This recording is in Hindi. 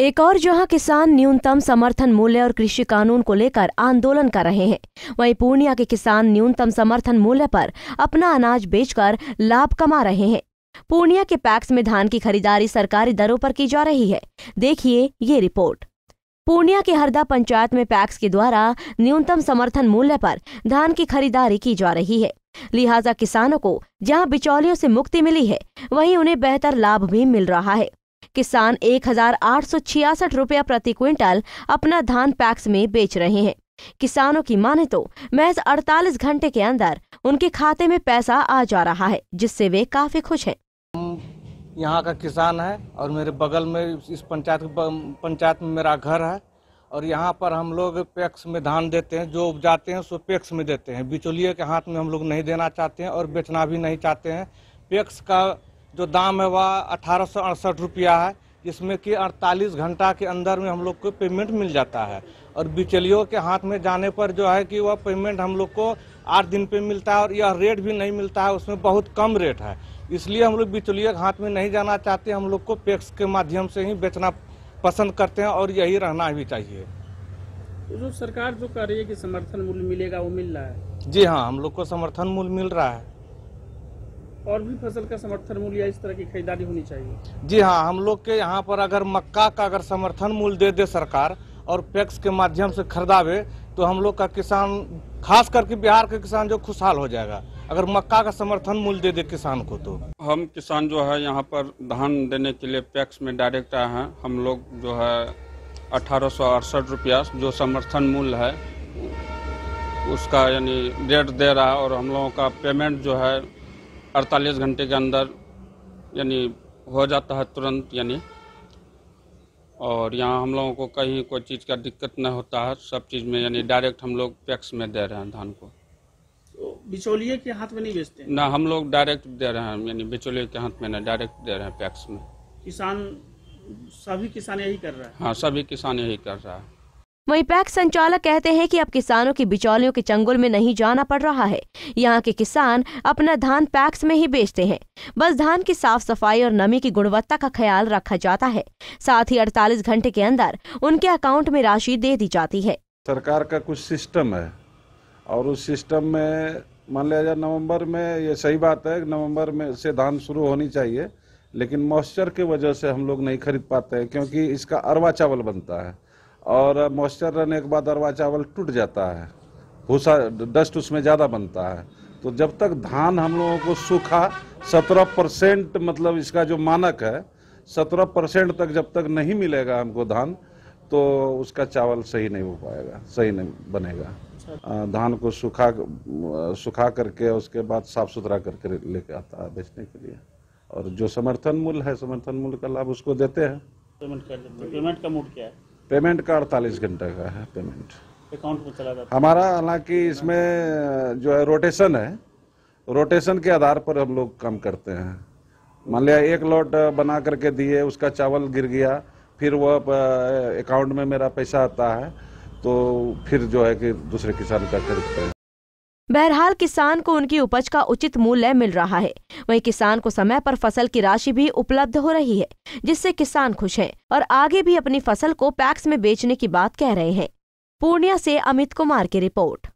एक और जहां किसान न्यूनतम समर्थन मूल्य और कृषि कानून को लेकर आंदोलन कर रहे हैं वहीं पूर्णिया के किसान न्यूनतम समर्थन मूल्य पर अपना अनाज बेचकर लाभ कमा रहे हैं पूर्णिया के पैक्स में धान की खरीदारी सरकारी दरों पर की जा रही है देखिए ये रिपोर्ट पूर्णिया के हरदा पंचायत में पैक्स के द्वारा न्यूनतम समर्थन मूल्य पर धान की खरीदारी की जा रही है लिहाजा किसानों को जहां बिचौलियों से मुक्ति मिली है वहीं उन्हें बेहतर लाभ भी मिल रहा है किसान एक रुपया प्रति क्विंटल अपना धान पैक्स में बेच रहे हैं किसानों की माने तो महज 48 घंटे के अंदर उनके खाते में पैसा आ जा रहा है जिससे वे काफी खुश हैं। यहाँ का किसान है और मेरे बगल में इस पंचायत पंचायत में मेरा घर है और यहाँ पर हम लोग पैक्स में धान देते हैं जो उपजाते हैं सो पैक्स में देते हैं बिचौलिए के हाथ में हम लोग नहीं देना चाहते हैं और बेचना भी नहीं चाहते हैं पैक्स का जो दाम है वह अठारह रुपया है जिसमें कि 48 घंटा के अंदर में हम लोग को पेमेंट मिल जाता है और बिचौलियों के हाथ में जाने पर जो है कि वह पेमेंट हम लोग को आठ दिन पे मिलता है और यह रेट भी नहीं मिलता है उसमें बहुत कम रेट है इसलिए हम लोग बिचौलियों के हाथ में नहीं जाना चाहते हम लोग को पैक्स के माध्यम से ही बेचना पसंद करते हैं और यही रहना भी चाहिए तो जो सरकार जो कह रही है कि समर्थन मूल्य मिलेगा वो मिल रहा है जी हाँ हम लोग को समर्थन मूल्य मिल रहा है और भी फसल का समर्थन मूल्य या इस तरह की खरीदारी होनी चाहिए जी हाँ हम लोग के यहाँ पर अगर मक्का का अगर समर्थन मूल्य दे दे सरकार और पैक्स के माध्यम से खरीदावे तो हम लोग का किसान खास करके बिहार के किसान जो खुशहाल हो जाएगा अगर मक्का का समर्थन मूल्य दे दे किसान को तो हम किसान जो है यहाँ पर धान देने के लिए पैक्स में डायरेक्ट आए हैं हम लोग जो है अठारह रुपया जो समर्थन मूल्य है उसका यानी रेट दे रहा है और हम लोगों का पेमेंट जो है 48 घंटे के अंदर यानी हो जाता है तुरंत यानी और यहाँ हम लोगों को कहीं कोई चीज़ का दिक्कत नहीं होता है सब चीज़ में यानी डायरेक्ट हम लोग पैक्स में दे रहे हैं धान को तो बिचौलिए के हाथ में नहीं बेचते ना हम लोग डायरेक्ट दे रहे हैं यानी बिचौलिए के हाथ में ना डायरेक्ट दे रहे हैं पैक्स में किसान सभी किसान यही कर रहा है हाँ सभी किसान यही कर रहा है वहीं पैक्स संचालक कहते हैं कि अब किसानों की बिचौलियों के चंगुल में नहीं जाना पड़ रहा है यहाँ के किसान अपना धान पैक्स में ही बेचते हैं बस धान की साफ सफाई और नमी की गुणवत्ता का ख्याल रखा जाता है साथ ही 48 घंटे के अंदर उनके अकाउंट में राशि दे दी जाती है सरकार का कुछ सिस्टम है और उस सिस्टम में मान लिया जाए नवम्बर में ये सही बात है नवम्बर में से धान शुरू होनी चाहिए लेकिन मॉइस्चर की वजह से हम लोग नहीं खरीद पाते हैं क्योंकि इसका अरवा चावल बनता है और मॉइस्चर रहने के बाद अरवा चावल टूट जाता है भूसा डस्ट उसमें ज़्यादा बनता है तो जब तक धान हम लोगों को सूखा सत्रह परसेंट मतलब इसका जो मानक है सत्रह परसेंट तक जब तक नहीं मिलेगा हमको धान तो उसका चावल सही नहीं हो पाएगा सही नहीं बनेगा अच्छा। धान को सूखा सूखा करके उसके बाद साफ सुथरा करके लेके आता है बेचने के लिए और जो समर्थन मूल्य है समर्थन मूल्य का लाभ उसको देते हैं पेमेंट का मूड क्या है पेमेंट का अड़तालीस घंटे का है पेमेंट अकाउंट में चला जाता हमारा हालांकि इसमें जो है रोटेशन है रोटेशन के आधार पर हम लोग काम करते हैं मान लिया एक लॉट बना करके दिए उसका चावल गिर गया फिर वह अकाउंट में मेरा पैसा आता है तो फिर जो है कि दूसरे किसान का खरीदते हैं बहरहाल किसान को उनकी उपज का उचित मूल्य मिल रहा है वहीं किसान को समय पर फसल की राशि भी उपलब्ध हो रही है जिससे किसान खुश हैं और आगे भी अपनी फसल को पैक्स में बेचने की बात कह रहे हैं पूर्णिया से अमित कुमार की रिपोर्ट